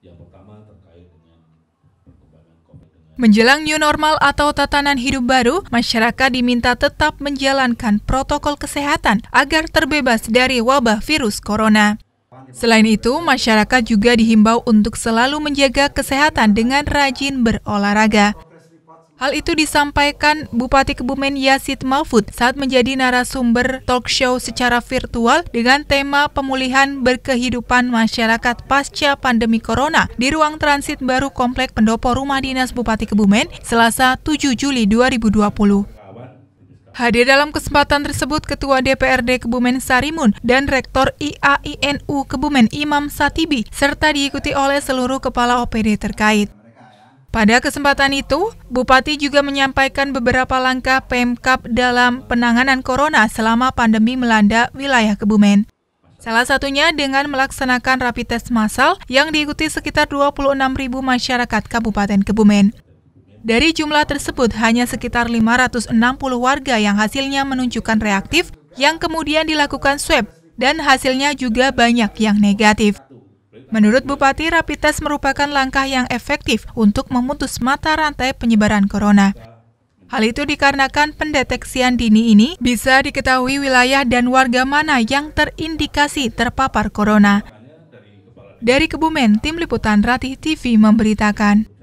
Yang pertama terkait dengan perkembangan COVID dengan Menjelang new normal atau tatanan hidup baru, masyarakat diminta tetap menjalankan protokol kesehatan agar terbebas dari wabah virus corona. Selain itu, masyarakat juga dihimbau untuk selalu menjaga kesehatan dengan rajin berolahraga. Hal itu disampaikan Bupati Kebumen Yasid Mahfud saat menjadi narasumber talk show secara virtual dengan tema pemulihan berkehidupan masyarakat pasca pandemi corona di ruang transit baru Komplek Pendopo Rumah Dinas Bupati Kebumen Selasa 7 Juli 2020. Hadir dalam kesempatan tersebut Ketua DPRD Kebumen Sarimun dan Rektor IAINU Kebumen Imam Satibi, serta diikuti oleh seluruh kepala OPD terkait. Pada kesempatan itu, Bupati juga menyampaikan beberapa langkah Pemkap dalam penanganan corona selama pandemi melanda wilayah Kebumen. Salah satunya dengan melaksanakan rapid test massal yang diikuti sekitar 26 ribu masyarakat Kabupaten Kebumen. Dari jumlah tersebut, hanya sekitar 560 warga yang hasilnya menunjukkan reaktif yang kemudian dilakukan swab dan hasilnya juga banyak yang negatif. Menurut Bupati, rapid test merupakan langkah yang efektif untuk memutus mata rantai penyebaran corona. Hal itu dikarenakan pendeteksian dini ini bisa diketahui wilayah dan warga mana yang terindikasi terpapar corona. Dari Kebumen, Tim Liputan Ratih TV memberitakan.